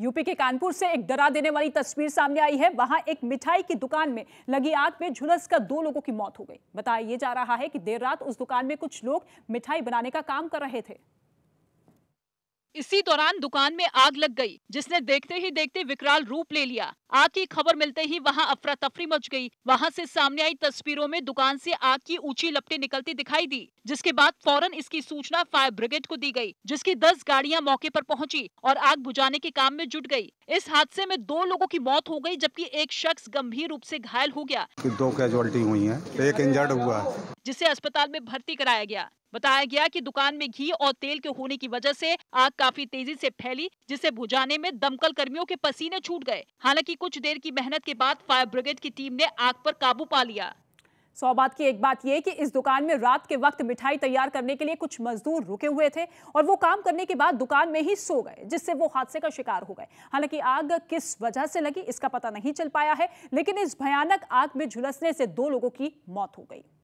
UP के कानपुर से एक डरा देने वाली तस्वीर सामने आई है वहां एक मिठाई की दुकान में लगी आग में झुलस कर दो लोगों की मौत हो गई बताया जा रहा है कि देर रात उस दुकान में कुछ लोग मिठाई बनाने का काम कर रहे थे इसी दौरान दुकान में आग लग गई जिसने देखते ही देखते विकराल रूप ले लिया आग की खबर मिलते ही वहां अफरा तफरी मच गई वहां से सामने आई तस्वीरों में दुकान से आग की ऊंची लपटे निकलती दिखाई दी जिसके बाद फौरन इसकी सूचना फायर ब्रिगेड को दी गई जिसकी दस गाड़ियां मौके पर पहुंची और आग बुझाने के काम में जुट गयी इस हादसे में दो लोगों की मौत हो गयी जबकि एक शख्स गंभीर रूप ऐसी घायल हो गया दो कैजुअलिटी हुई है एक इंजर्ड हुआ जिसे अस्पताल में भर्ती कराया गया बताया गया कि दुकान में घी और तेल के होने की वजह से आग काफी तेजी से फैली जिसे बुझाने में दमकल कर्मियों के पसीने छूट गए हालांकि कुछ देर की मेहनत के बाद फायर ब्रिगेड की टीम ने आग पर काबू पा लिया सौबात की एक बात यह कि इस दुकान में रात के वक्त मिठाई तैयार करने के लिए कुछ मजदूर रुके हुए थे और वो काम करने के बाद दुकान में ही सो गए जिससे वो हादसे का शिकार हो गए हालांकि आग किस वजह से लगी इसका पता नहीं चल पाया है लेकिन इस भयानक आग में झुलसने से दो लोगों की मौत हो गई